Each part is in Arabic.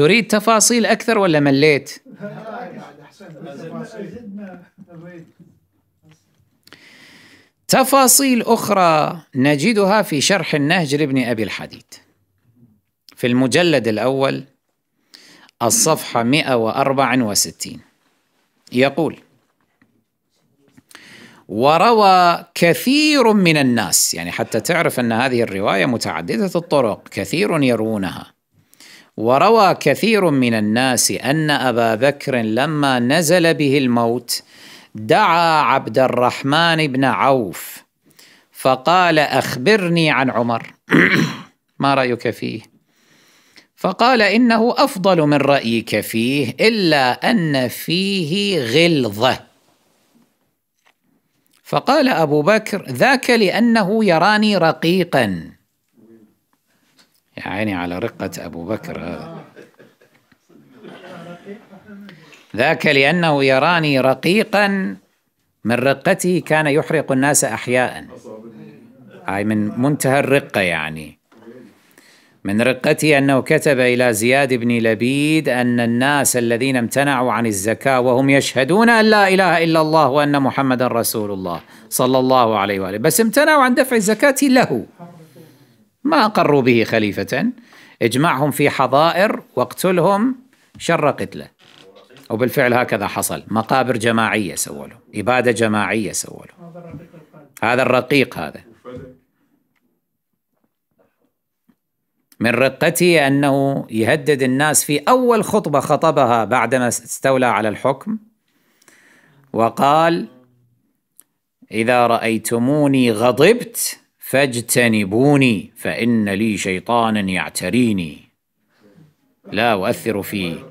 تريد تفاصيل أكثر ولا مليت؟ تفاصيل أخرى نجدها في شرح النهج لابن أبي الحديد في المجلد الأول الصفحة 164 يقول وروى كثير من الناس يعني حتى تعرف أن هذه الرواية متعددة الطرق كثير يروونها وروى كثير من الناس ان ابا بكر لما نزل به الموت دعا عبد الرحمن بن عوف فقال اخبرني عن عمر ما رايك فيه فقال انه افضل من رايك فيه الا ان فيه غلظه فقال ابو بكر ذاك لانه يراني رقيقا يعني على رقة أبو بكر هذا ذاك لأنه يراني رقيقا من رقته كان يحرق الناس أحياء أي من منتهى الرقة يعني من رقته أنه كتب إلى زياد بن لبيد أن الناس الذين امتنعوا عن الزكاة وهم يشهدون أن لا إله إلا الله وأن محمدا رسول الله صلى الله عليه وآله بس امتنعوا عن دفع الزكاة له ما أقروا به خليفة اجمعهم في حظائر واقتلهم شر قتله وبالفعل هكذا حصل مقابر جماعية سووا إبادة جماعية سووا هذا الرقيق هذا من رقته أنه يهدد الناس في أول خطبة خطبها بعدما استولى على الحكم وقال إذا رأيتموني غضبت فاجتنبوني فإن لي شيطانا يعتريني لا أؤثر في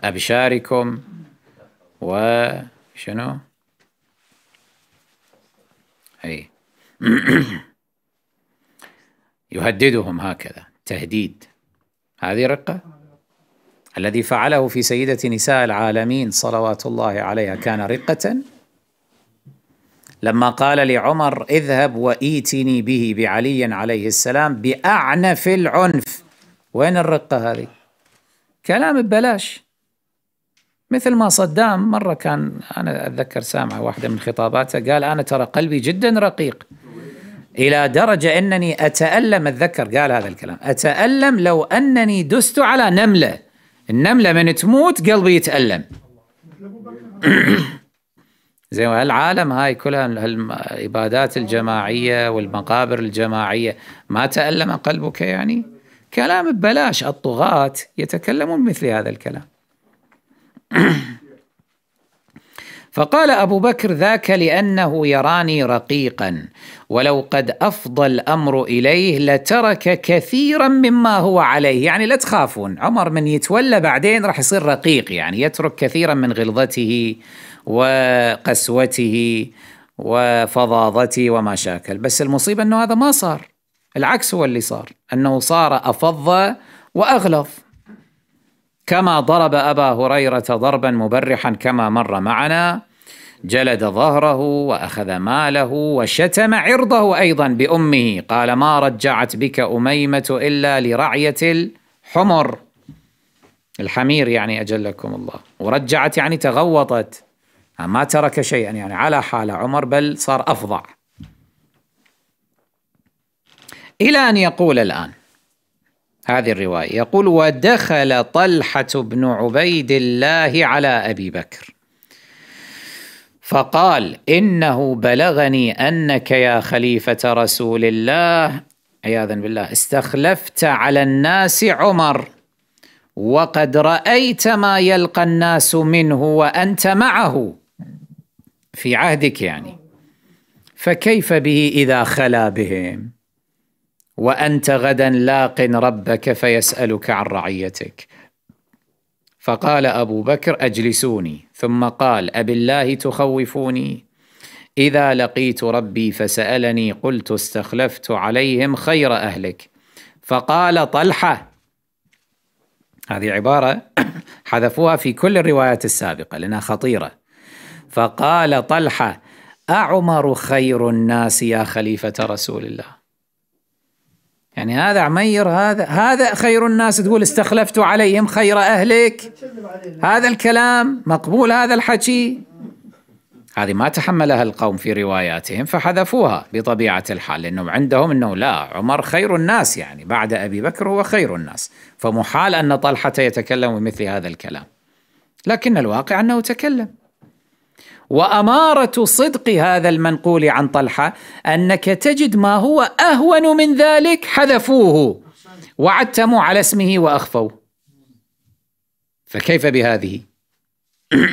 أبشاركم وشنو أي يهددهم هكذا تهديد هذه رقة الذي فعله في سيدة نساء العالمين صلوات الله عليها كان رقة لما قال لعمر اذهب وإيتني به بعلي عليه السلام بأعنف العنف وين الرقة هذه كلام ببلاش مثل ما صدام مرة كان أنا أتذكر سامعة واحدة من خطاباته قال أنا ترى قلبي جدا رقيق إلى درجة أنني أتألم أتذكر قال هذا الكلام أتألم لو أنني دست على نملة النملة من تموت قلبي يتألم زين العالم هاي كلها العبادات الجماعيه والمقابر الجماعيه ما تألم قلبك يعني؟ كلام ببلاش الطغاة يتكلمون مثل هذا الكلام فقال ابو بكر ذاك لانه يراني رقيقا ولو قد افضى الامر اليه لترك كثيرا مما هو عليه يعني لا تخافون عمر من يتولى بعدين راح يصير رقيق يعني يترك كثيرا من غلظته وقسوته وفظاظته وما شاكل بس المصيبه انه هذا ما صار العكس هو اللي صار انه صار افظ واغلظ كما ضرب ابا هريره ضربا مبرحا كما مر معنا جلد ظهره واخذ ماله وشتم عرضه ايضا بامه قال ما رجعت بك اميمه الا لرعيه الحمر الحمير يعني اجلكم الله ورجعت يعني تغوطت ما ترك شيئا يعني على حال عمر بل صار افظع الى ان يقول الان هذه الرواية يقول ودخل طلحة بن عبيد الله على أبي بكر فقال إنه بلغني أنك يا خليفة رسول الله عياذا بالله استخلفت على الناس عمر وقد رأيت ما يلقى الناس منه وأنت معه في عهدك يعني فكيف به إذا خلا بهم وانت غدا لاق ربك فيسالك عن رعيتك فقال ابو بكر اجلسوني ثم قال ابالله تخوفوني اذا لقيت ربي فسالني قلت استخلفت عليهم خير اهلك فقال طلحه هذه عباره حذفوها في كل الروايات السابقه لانها خطيره فقال طلحه اعمر خير الناس يا خليفه رسول الله يعني هذا عمير هذا هذا خير الناس تقول استخلفت عليهم خير أهلك هذا الكلام مقبول هذا الحكي هذه ما تحملها القوم في رواياتهم فحذفوها بطبيعة الحال لأنهم عندهم أنه لا عمر خير الناس يعني بعد أبي بكر هو خير الناس فمحال أن طلحة يتكلم بمثل هذا الكلام لكن الواقع أنه تكلم واماره صدق هذا المنقول عن طلحه انك تجد ما هو اهون من ذلك حذفوه وعتموا على اسمه واخفوا فكيف بهذه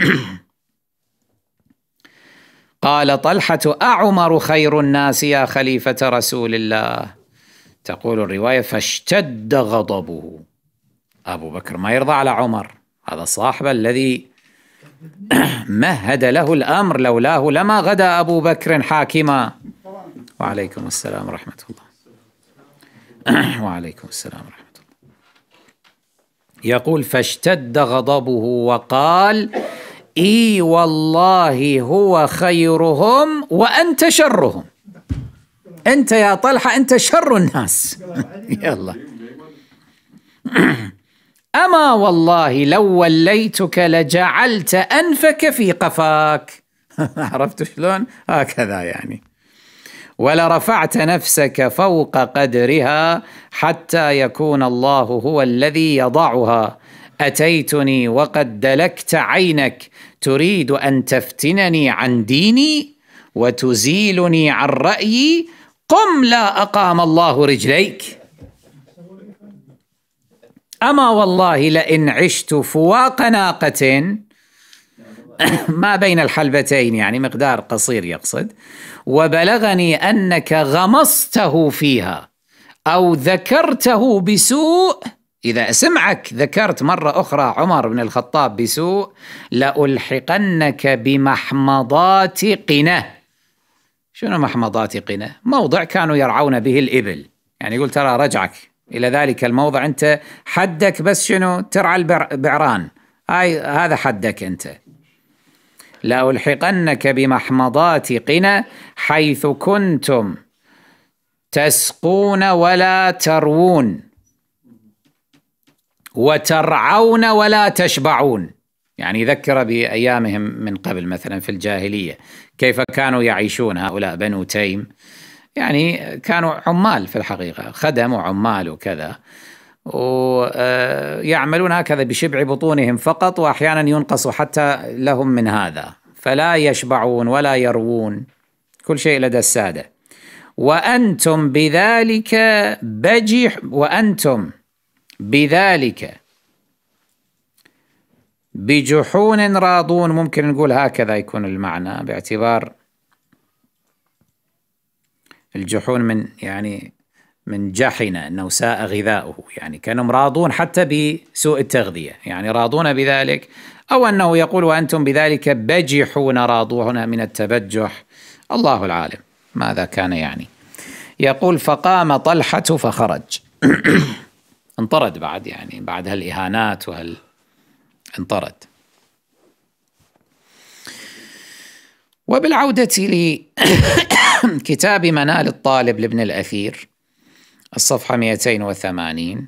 قال طلحه اعمر خير الناس يا خليفه رسول الله تقول الروايه فاشتد غضبه ابو بكر ما يرضى على عمر هذا صاحبه الذي مهد له الأمر لولاه لما غدا أبو بكر حاكما وعليكم السلام ورحمة الله وعليكم السلام ورحمة الله يقول فاشتد غضبه وقال اي والله هو خيرهم وانت شرهم انت يا طلحه انت شر الناس يلا اما والله لو وليتك لجعلت انفك في قفاك عرفت شلون هكذا يعني ولرفعت نفسك فوق قدرها حتى يكون الله هو الذي يضعها اتيتني وقد دلكت عينك تريد ان تفتنني عن ديني وتزيلني عن رايي قم لا اقام الله رجليك أما والله لئن عشت فواق ناقة ما بين الحلبتين يعني مقدار قصير يقصد وبلغني أنك غمصته فيها أو ذكرته بسوء إذا سمعك ذكرت مرة أخرى عمر بن الخطاب بسوء لألحقنك بمحمضات قنة شنو محمضات قنة؟ موضع كانوا يرعون به الإبل يعني يقول ترى رجعك الى ذلك الموضع انت حدك بس شنو ترعى البعران هاي هذا حدك انت لألحقنك بمحمضات قنا حيث كنتم تسقون ولا تروون وترعون ولا تشبعون يعني ذكر بأيامهم من قبل مثلا في الجاهلية كيف كانوا يعيشون هؤلاء بنو تيم يعني كانوا عمال في الحقيقة خدم وعمال وكذا ويعملون آه، هكذا بشبع بطونهم فقط وأحيانا ينقص حتى لهم من هذا فلا يشبعون ولا يروون كل شيء لدى السادة وأنتم بذلك بجح وأنتم بذلك بجحون راضون ممكن نقول هكذا يكون المعنى باعتبار الجحون من يعني من جحن أنه ساء غذاؤه يعني كانهم راضون حتى بسوء التغذية يعني راضون بذلك أو أنه يقول وأنتم بذلك بجحون راضون من التبجح الله العالم ماذا كان يعني يقول فقام طلحة فخرج انطرد بعد يعني بعد هالإهانات وهال انطرد وبالعودة لي نعم، كتاب منال الطالب لابن الأثير الصفحة 280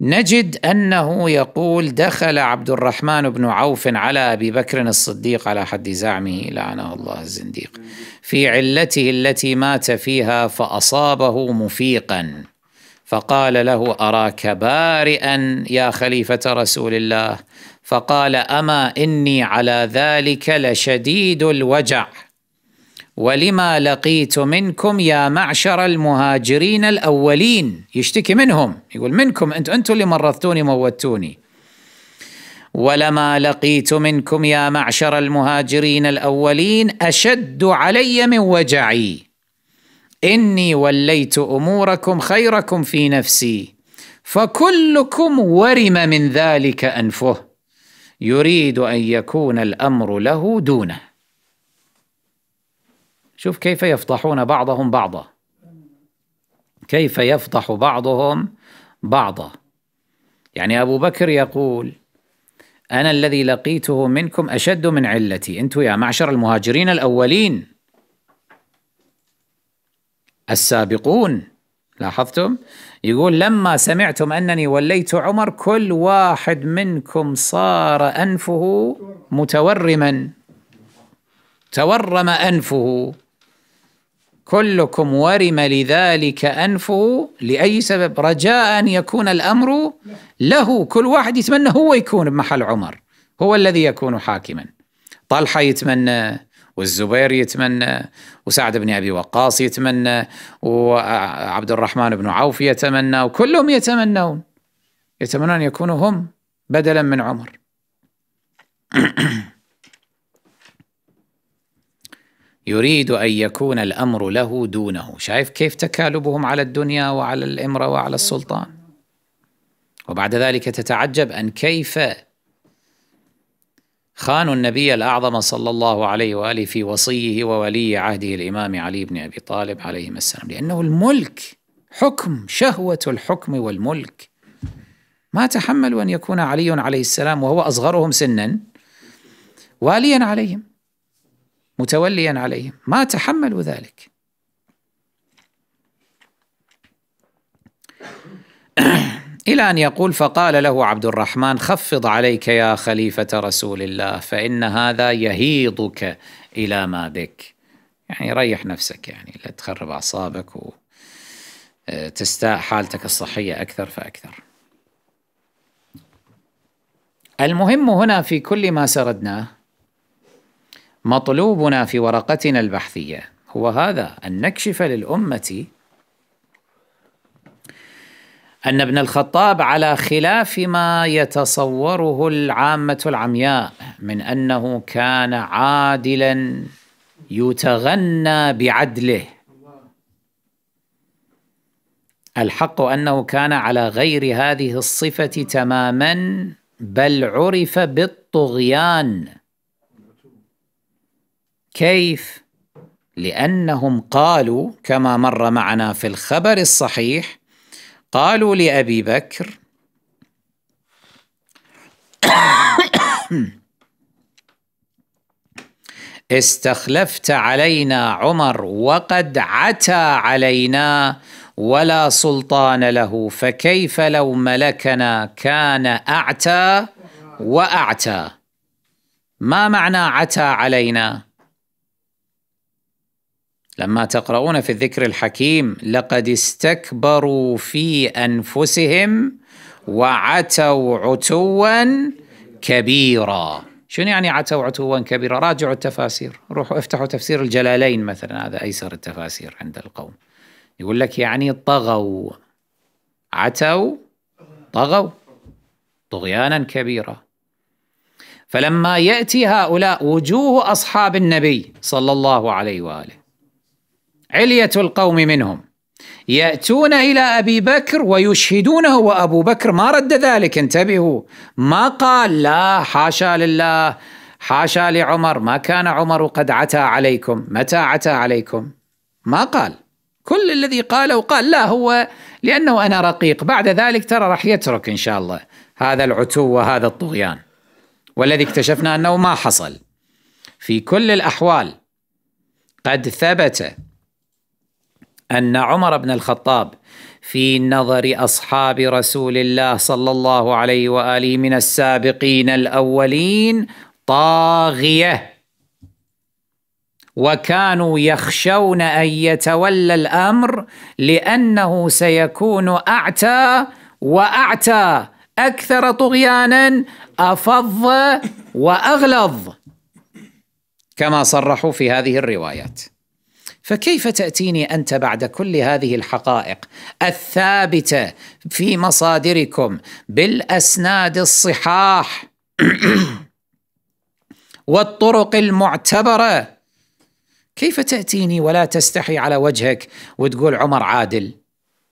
نجد أنه يقول دخل عبد الرحمن بن عوف على أبي بكر الصديق على حد زعمه لعنه الله الزنديق في علته التي مات فيها فأصابه مفيقا فقال له أراك بارئا يا خليفة رسول الله فقال أما إني على ذلك لشديد الوجع ولما لقيت منكم يا معشر المهاجرين الأولين يشتكي منهم يقول منكم أنتم أنتم اللي مرضتوني موتوني ولما لقيت منكم يا معشر المهاجرين الأولين أشد علي من وجعي إني وليت أموركم خيركم في نفسي فكلكم ورم من ذلك أنفه يريد أن يكون الأمر له دونه شوف كيف يفضحون بعضهم بعضا كيف يفضح بعضهم بعضا يعني أبو بكر يقول أنا الذي لقيته منكم أشد من علتي أنتم يا معشر المهاجرين الأولين السابقون لاحظتم يقول لما سمعتم أنني وليت عمر كل واحد منكم صار أنفه متورما تورم أنفه كلكم ورم لذلك أنفه لأي سبب رجاء أن يكون الأمر له كل واحد يتمنى هو يكون بمحل عمر هو الذي يكون حاكما طلحة يتمنى والزبير يتمنى وسعد بن ابي وقاص يتمنى وعبد الرحمن بن عوف يتمنى وكلهم يتمنون يتمنون يكونوا هم بدلا من عمر يريد أن يكون الأمر له دونه شايف كيف تكالبهم على الدنيا وعلى الإمرة وعلى السلطان وبعد ذلك تتعجب أن كيف خانوا النبي الأعظم صلى الله عليه وآله في وصيه وولي عهده الإمام علي بن أبي طالب عليهما السلام لأنه الملك حكم شهوة الحكم والملك ما تحملوا أن يكون علي عليه السلام وهو أصغرهم سنا واليا عليهم متوليا عليهم ما تحملوا ذلك إلى أن يقول فقال له عبد الرحمن خفض عليك يا خليفة رسول الله فإن هذا يهيضك إلى ما بك يعني ريح نفسك يعني لا تخرب أعصابك وتستاء آه، حالتك الصحية أكثر فأكثر المهم هنا في كل ما سردناه مطلوبنا في ورقتنا البحثيه هو هذا ان نكشف للامه ان ابن الخطاب على خلاف ما يتصوره العامه العمياء من انه كان عادلا يتغنى بعدله الحق انه كان على غير هذه الصفه تماما بل عرف بالطغيان كيف؟ لأنهم قالوا كما مر معنا في الخبر الصحيح قالوا لأبي بكر استخلفت علينا عمر وقد عتى علينا ولا سلطان له فكيف لو ملكنا كان اعتى واعتى ما معنى عتى علينا لما تقرؤون في الذكر الحكيم لقد استكبروا في انفسهم وعتوا عتوا كبيرا شنو يعني عتوا عتوا كبيرا راجعوا التفاسير روحوا افتحوا تفسير الجلالين مثلا هذا ايسر التفاسير عند القوم يقول لك يعني طغوا عتوا طغوا طغيانا كبيرا فلما ياتي هؤلاء وجوه اصحاب النبي صلى الله عليه واله علية القوم منهم يأتون إلى أبي بكر ويشهدونه وأبو بكر ما رد ذلك انتبهوا ما قال لا حاشا لله حاشا لعمر ما كان عمر قد عتى عليكم متى عتى عليكم ما قال كل الذي قاله قال لا هو لأنه أنا رقيق بعد ذلك ترى راح يترك إن شاء الله هذا العتو وهذا الطغيان والذي اكتشفنا أنه ما حصل في كل الأحوال قد ثبت ان عمر بن الخطاب في نظر اصحاب رسول الله صلى الله عليه واله من السابقين الاولين طاغيه وكانوا يخشون ان يتولى الامر لانه سيكون اعتى واعتى اكثر طغيانا افظ واغلظ كما صرحوا في هذه الروايات فكيف تاتيني انت بعد كل هذه الحقائق الثابته في مصادركم بالاسناد الصحاح والطرق المعتبره كيف تاتيني ولا تستحي على وجهك وتقول عمر عادل